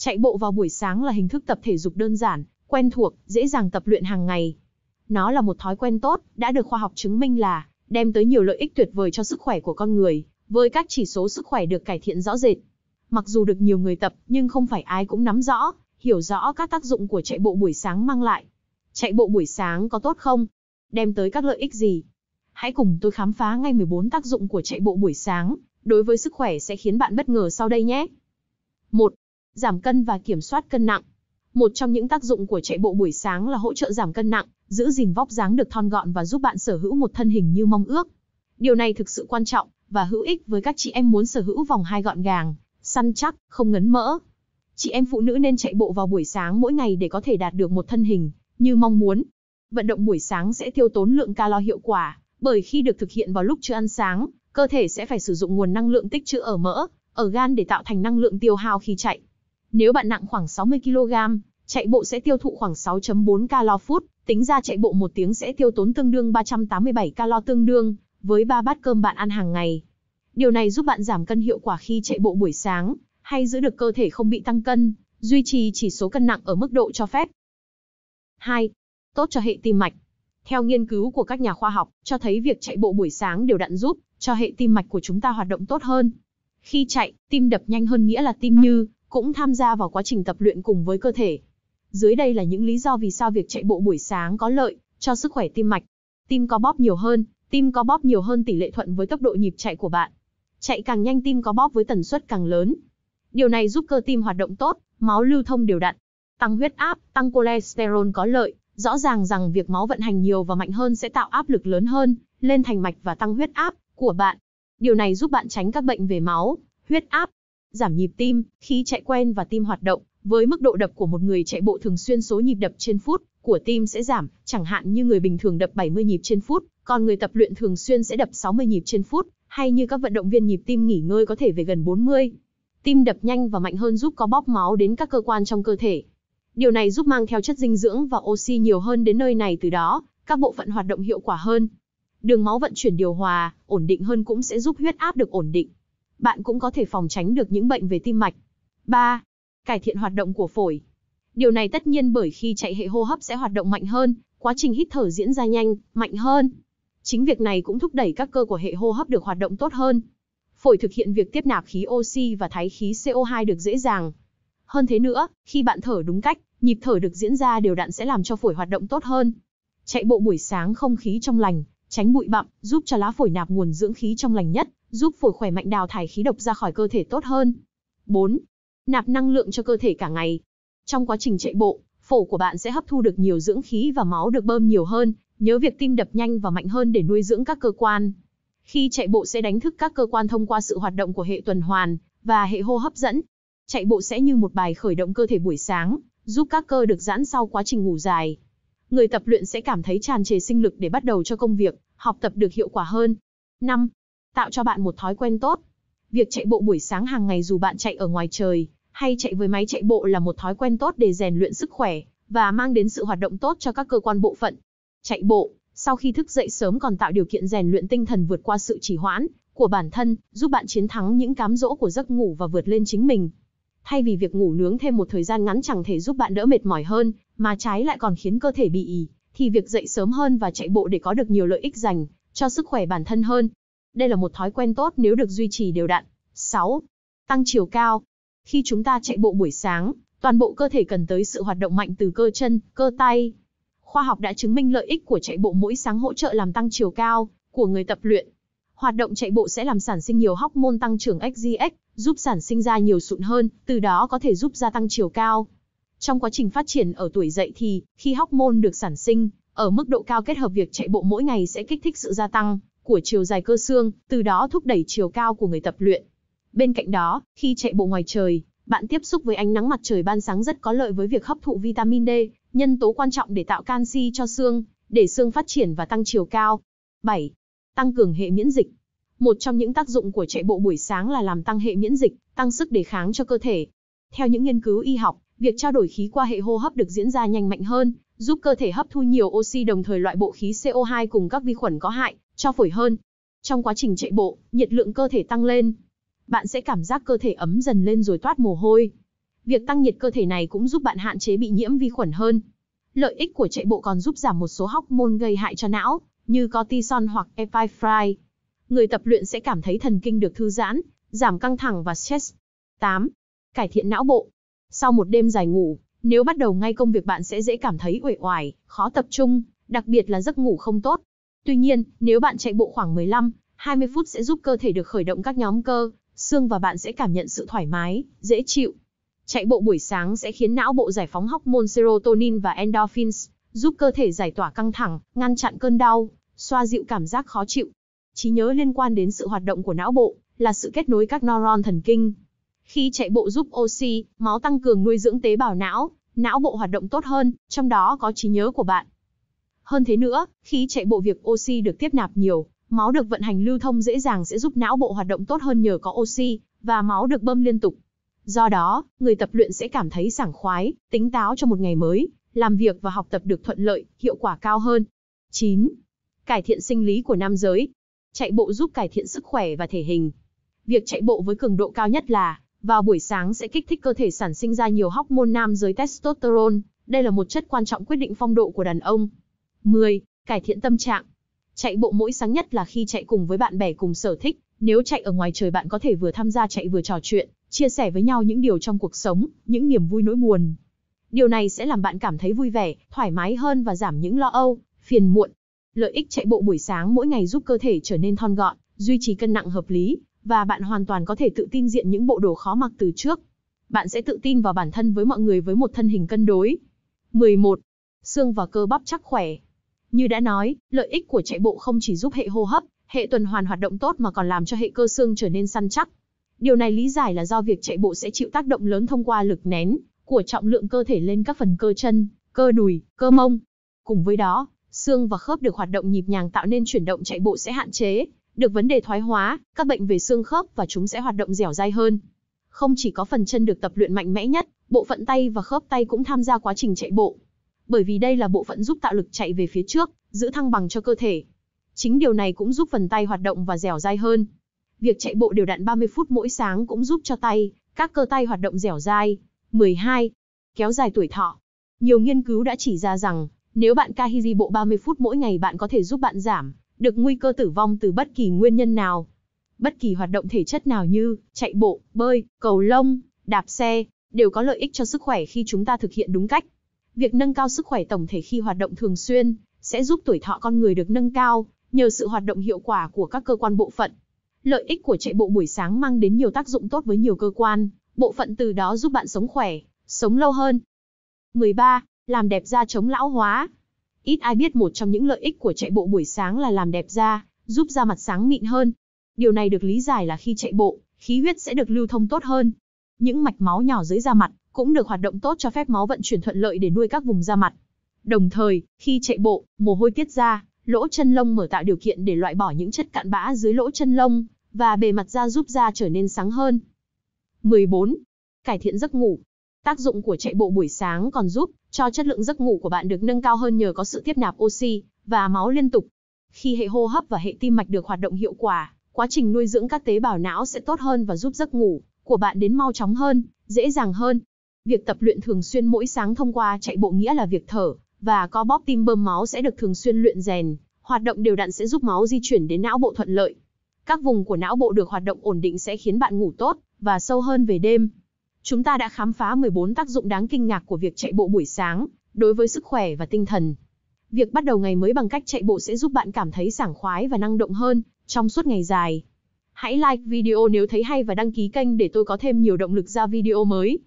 Chạy bộ vào buổi sáng là hình thức tập thể dục đơn giản, quen thuộc, dễ dàng tập luyện hàng ngày. Nó là một thói quen tốt, đã được khoa học chứng minh là đem tới nhiều lợi ích tuyệt vời cho sức khỏe của con người, với các chỉ số sức khỏe được cải thiện rõ rệt. Mặc dù được nhiều người tập, nhưng không phải ai cũng nắm rõ, hiểu rõ các tác dụng của chạy bộ buổi sáng mang lại. Chạy bộ buổi sáng có tốt không? Đem tới các lợi ích gì? Hãy cùng tôi khám phá ngay 14 tác dụng của chạy bộ buổi sáng, đối với sức khỏe sẽ khiến bạn bất ngờ sau đây nhé. 1 giảm cân và kiểm soát cân nặng. Một trong những tác dụng của chạy bộ buổi sáng là hỗ trợ giảm cân nặng, giữ gìn vóc dáng được thon gọn và giúp bạn sở hữu một thân hình như mong ước. Điều này thực sự quan trọng và hữu ích với các chị em muốn sở hữu vòng hai gọn gàng, săn chắc, không ngấn mỡ. Chị em phụ nữ nên chạy bộ vào buổi sáng mỗi ngày để có thể đạt được một thân hình như mong muốn. Vận động buổi sáng sẽ tiêu tốn lượng calo hiệu quả, bởi khi được thực hiện vào lúc chưa ăn sáng, cơ thể sẽ phải sử dụng nguồn năng lượng tích trữ ở mỡ, ở gan để tạo thành năng lượng tiêu hao khi chạy. Nếu bạn nặng khoảng 60 kg, chạy bộ sẽ tiêu thụ khoảng 6.4 calo phút, tính ra chạy bộ một tiếng sẽ tiêu tốn tương đương 387 calo tương đương với 3 bát cơm bạn ăn hàng ngày. Điều này giúp bạn giảm cân hiệu quả khi chạy bộ buổi sáng, hay giữ được cơ thể không bị tăng cân, duy trì chỉ số cân nặng ở mức độ cho phép. 2. Tốt cho hệ tim mạch. Theo nghiên cứu của các nhà khoa học, cho thấy việc chạy bộ buổi sáng đều đặn giúp cho hệ tim mạch của chúng ta hoạt động tốt hơn. Khi chạy, tim đập nhanh hơn nghĩa là tim như cũng tham gia vào quá trình tập luyện cùng với cơ thể. Dưới đây là những lý do vì sao việc chạy bộ buổi sáng có lợi cho sức khỏe tim mạch. Tim có bóp nhiều hơn, tim có bóp nhiều hơn tỷ lệ thuận với tốc độ nhịp chạy của bạn. Chạy càng nhanh tim có bóp với tần suất càng lớn. Điều này giúp cơ tim hoạt động tốt, máu lưu thông đều đặn, tăng huyết áp, tăng cholesterol có lợi. Rõ ràng rằng việc máu vận hành nhiều và mạnh hơn sẽ tạo áp lực lớn hơn lên thành mạch và tăng huyết áp của bạn. Điều này giúp bạn tránh các bệnh về máu, huyết áp, giảm nhịp tim, khi chạy quen và tim hoạt động, với mức độ đập của một người chạy bộ thường xuyên số nhịp đập trên phút của tim sẽ giảm, chẳng hạn như người bình thường đập 70 nhịp trên phút, còn người tập luyện thường xuyên sẽ đập 60 nhịp trên phút, hay như các vận động viên nhịp tim nghỉ ngơi có thể về gần 40. Tim đập nhanh và mạnh hơn giúp có bóp máu đến các cơ quan trong cơ thể. Điều này giúp mang theo chất dinh dưỡng và oxy nhiều hơn đến nơi này từ đó, các bộ phận hoạt động hiệu quả hơn. Đường máu vận chuyển điều hòa, ổn định hơn cũng sẽ giúp huyết áp được ổn định, bạn cũng có thể phòng tránh được những bệnh về tim mạch. 3. Cải thiện hoạt động của phổi. Điều này tất nhiên bởi khi chạy hệ hô hấp sẽ hoạt động mạnh hơn, quá trình hít thở diễn ra nhanh, mạnh hơn. Chính việc này cũng thúc đẩy các cơ của hệ hô hấp được hoạt động tốt hơn. Phổi thực hiện việc tiếp nạp khí oxy và thải khí CO2 được dễ dàng. Hơn thế nữa, khi bạn thở đúng cách, nhịp thở được diễn ra đều đặn sẽ làm cho phổi hoạt động tốt hơn. Chạy bộ buổi sáng không khí trong lành, tránh bụi bặm, giúp cho lá phổi nạp nguồn dưỡng khí trong lành nhất giúp phổi khỏe mạnh đào thải khí độc ra khỏi cơ thể tốt hơn. 4. Nạp năng lượng cho cơ thể cả ngày. Trong quá trình chạy bộ, phổi của bạn sẽ hấp thu được nhiều dưỡng khí và máu được bơm nhiều hơn, nhớ việc tim đập nhanh và mạnh hơn để nuôi dưỡng các cơ quan. Khi chạy bộ sẽ đánh thức các cơ quan thông qua sự hoạt động của hệ tuần hoàn và hệ hô hấp dẫn. Chạy bộ sẽ như một bài khởi động cơ thể buổi sáng, giúp các cơ được giãn sau quá trình ngủ dài. Người tập luyện sẽ cảm thấy tràn trề sinh lực để bắt đầu cho công việc, học tập được hiệu quả hơn. 5 tạo cho bạn một thói quen tốt. Việc chạy bộ buổi sáng hàng ngày dù bạn chạy ở ngoài trời hay chạy với máy chạy bộ là một thói quen tốt để rèn luyện sức khỏe và mang đến sự hoạt động tốt cho các cơ quan bộ phận. Chạy bộ, sau khi thức dậy sớm còn tạo điều kiện rèn luyện tinh thần vượt qua sự trì hoãn của bản thân, giúp bạn chiến thắng những cám dỗ của giấc ngủ và vượt lên chính mình. Thay vì việc ngủ nướng thêm một thời gian ngắn chẳng thể giúp bạn đỡ mệt mỏi hơn, mà trái lại còn khiến cơ thể bị ì, thì việc dậy sớm hơn và chạy bộ để có được nhiều lợi ích dành cho sức khỏe bản thân hơn. Đây là một thói quen tốt nếu được duy trì đều đặn. 6. Tăng chiều cao. Khi chúng ta chạy bộ buổi sáng, toàn bộ cơ thể cần tới sự hoạt động mạnh từ cơ chân, cơ tay. Khoa học đã chứng minh lợi ích của chạy bộ mỗi sáng hỗ trợ làm tăng chiều cao của người tập luyện. Hoạt động chạy bộ sẽ làm sản sinh nhiều hormone tăng trưởng XGX, giúp sản sinh ra nhiều sụn hơn, từ đó có thể giúp gia tăng chiều cao. Trong quá trình phát triển ở tuổi dậy thì, khi hormone được sản sinh, ở mức độ cao kết hợp việc chạy bộ mỗi ngày sẽ kích thích sự gia tăng của chiều dài cơ xương, từ đó thúc đẩy chiều cao của người tập luyện. Bên cạnh đó, khi chạy bộ ngoài trời, bạn tiếp xúc với ánh nắng mặt trời ban sáng rất có lợi với việc hấp thụ vitamin D, nhân tố quan trọng để tạo canxi cho xương, để xương phát triển và tăng chiều cao. 7. Tăng cường hệ miễn dịch. Một trong những tác dụng của chạy bộ buổi sáng là làm tăng hệ miễn dịch, tăng sức đề kháng cho cơ thể. Theo những nghiên cứu y học, việc trao đổi khí qua hệ hô hấp được diễn ra nhanh mạnh hơn giúp cơ thể hấp thu nhiều oxy đồng thời loại bộ khí CO2 cùng các vi khuẩn có hại, cho phổi hơn. Trong quá trình chạy bộ, nhiệt lượng cơ thể tăng lên. Bạn sẽ cảm giác cơ thể ấm dần lên rồi toát mồ hôi. Việc tăng nhiệt cơ thể này cũng giúp bạn hạn chế bị nhiễm vi khuẩn hơn. Lợi ích của chạy bộ còn giúp giảm một số hormone gây hại cho não, như cortisol hoặc epinephrine. Người tập luyện sẽ cảm thấy thần kinh được thư giãn, giảm căng thẳng và stress. 8. Cải thiện não bộ. Sau một đêm dài ngủ, nếu bắt đầu ngay công việc bạn sẽ dễ cảm thấy uể oải, khó tập trung, đặc biệt là giấc ngủ không tốt. Tuy nhiên, nếu bạn chạy bộ khoảng 15, 20 phút sẽ giúp cơ thể được khởi động các nhóm cơ, xương và bạn sẽ cảm nhận sự thoải mái, dễ chịu. Chạy bộ buổi sáng sẽ khiến não bộ giải phóng hormone serotonin và endorphins, giúp cơ thể giải tỏa căng thẳng, ngăn chặn cơn đau, xoa dịu cảm giác khó chịu. Trí nhớ liên quan đến sự hoạt động của não bộ là sự kết nối các neuron thần kinh, khi chạy bộ giúp oxy, máu tăng cường nuôi dưỡng tế bào não, não bộ hoạt động tốt hơn, trong đó có trí nhớ của bạn. Hơn thế nữa, khi chạy bộ việc oxy được tiếp nạp nhiều, máu được vận hành lưu thông dễ dàng sẽ giúp não bộ hoạt động tốt hơn nhờ có oxy và máu được bơm liên tục. Do đó, người tập luyện sẽ cảm thấy sảng khoái, tính táo cho một ngày mới, làm việc và học tập được thuận lợi, hiệu quả cao hơn. 9. Cải thiện sinh lý của nam giới. Chạy bộ giúp cải thiện sức khỏe và thể hình. Việc chạy bộ với cường độ cao nhất là vào buổi sáng sẽ kích thích cơ thể sản sinh ra nhiều hormone nam giới testosterone, đây là một chất quan trọng quyết định phong độ của đàn ông. 10. Cải thiện tâm trạng. Chạy bộ mỗi sáng nhất là khi chạy cùng với bạn bè cùng sở thích, nếu chạy ở ngoài trời bạn có thể vừa tham gia chạy vừa trò chuyện, chia sẻ với nhau những điều trong cuộc sống, những niềm vui nỗi buồn. Điều này sẽ làm bạn cảm thấy vui vẻ, thoải mái hơn và giảm những lo âu, phiền muộn. Lợi ích chạy bộ buổi sáng mỗi ngày giúp cơ thể trở nên thon gọn, duy trì cân nặng hợp lý, và bạn hoàn toàn có thể tự tin diện những bộ đồ khó mặc từ trước. Bạn sẽ tự tin vào bản thân với mọi người với một thân hình cân đối. 11. Xương và cơ bắp chắc khỏe. Như đã nói, lợi ích của chạy bộ không chỉ giúp hệ hô hấp, hệ tuần hoàn hoạt động tốt mà còn làm cho hệ cơ xương trở nên săn chắc. Điều này lý giải là do việc chạy bộ sẽ chịu tác động lớn thông qua lực nén của trọng lượng cơ thể lên các phần cơ chân, cơ đùi, cơ mông. Cùng với đó, xương và khớp được hoạt động nhịp nhàng tạo nên chuyển động chạy bộ sẽ hạn chế, được vấn đề thoái hóa, các bệnh về xương khớp và chúng sẽ hoạt động dẻo dai hơn. Không chỉ có phần chân được tập luyện mạnh mẽ nhất, bộ phận tay và khớp tay cũng tham gia quá trình chạy bộ. Bởi vì đây là bộ phận giúp tạo lực chạy về phía trước, giữ thăng bằng cho cơ thể. Chính điều này cũng giúp phần tay hoạt động và dẻo dai hơn. Việc chạy bộ đều đặn 30 phút mỗi sáng cũng giúp cho tay, các cơ tay hoạt động dẻo dai. 12. Kéo dài tuổi thọ. Nhiều nghiên cứu đã chỉ ra rằng, nếu bạn Kahiri bộ 30 phút mỗi ngày bạn có thể giúp bạn giảm được nguy cơ tử vong từ bất kỳ nguyên nhân nào. Bất kỳ hoạt động thể chất nào như chạy bộ, bơi, cầu lông, đạp xe, đều có lợi ích cho sức khỏe khi chúng ta thực hiện đúng cách. Việc nâng cao sức khỏe tổng thể khi hoạt động thường xuyên sẽ giúp tuổi thọ con người được nâng cao nhờ sự hoạt động hiệu quả của các cơ quan bộ phận. Lợi ích của chạy bộ buổi sáng mang đến nhiều tác dụng tốt với nhiều cơ quan, bộ phận từ đó giúp bạn sống khỏe, sống lâu hơn. 13. Làm đẹp da chống lão hóa. Ít ai biết một trong những lợi ích của chạy bộ buổi sáng là làm đẹp da, giúp da mặt sáng mịn hơn. Điều này được lý giải là khi chạy bộ, khí huyết sẽ được lưu thông tốt hơn. Những mạch máu nhỏ dưới da mặt cũng được hoạt động tốt cho phép máu vận chuyển thuận lợi để nuôi các vùng da mặt. Đồng thời, khi chạy bộ, mồ hôi tiết ra, lỗ chân lông mở tạo điều kiện để loại bỏ những chất cặn bã dưới lỗ chân lông và bề mặt da giúp da trở nên sáng hơn. 14. Cải thiện giấc ngủ. Tác dụng của chạy bộ buổi sáng còn giúp cho chất lượng giấc ngủ của bạn được nâng cao hơn nhờ có sự tiếp nạp oxy và máu liên tục. Khi hệ hô hấp và hệ tim mạch được hoạt động hiệu quả, quá trình nuôi dưỡng các tế bào não sẽ tốt hơn và giúp giấc ngủ của bạn đến mau chóng hơn, dễ dàng hơn. Việc tập luyện thường xuyên mỗi sáng thông qua chạy bộ nghĩa là việc thở và co bóp tim bơm máu sẽ được thường xuyên luyện rèn, hoạt động đều đặn sẽ giúp máu di chuyển đến não bộ thuận lợi. Các vùng của não bộ được hoạt động ổn định sẽ khiến bạn ngủ tốt và sâu hơn về đêm chúng ta đã khám phá 14 tác dụng đáng kinh ngạc của việc chạy bộ buổi sáng đối với sức khỏe và tinh thần. Việc bắt đầu ngày mới bằng cách chạy bộ sẽ giúp bạn cảm thấy sảng khoái và năng động hơn trong suốt ngày dài. Hãy like video nếu thấy hay và đăng ký kênh để tôi có thêm nhiều động lực ra video mới.